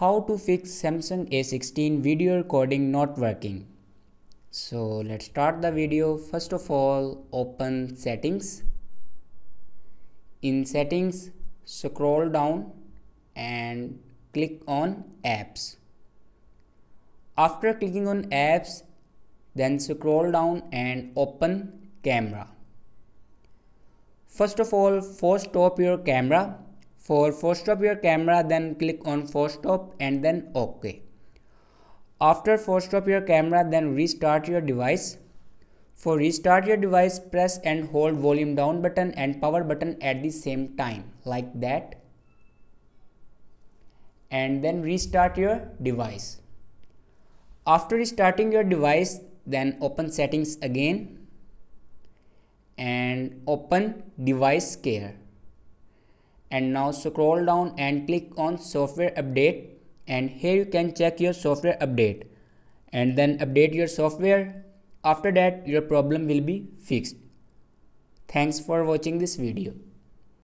how to fix Samsung A16 video recording not working. So let's start the video. First of all, open settings. In settings, scroll down and click on apps. After clicking on apps, then scroll down and open camera. First of all, first stop your camera for first stop your camera then click on first stop and then OK. After first stop your camera then restart your device. For restart your device press and hold volume down button and power button at the same time like that and then restart your device. After restarting your device then open settings again and open device care and now scroll down and click on software update and here you can check your software update and then update your software after that your problem will be fixed thanks for watching this video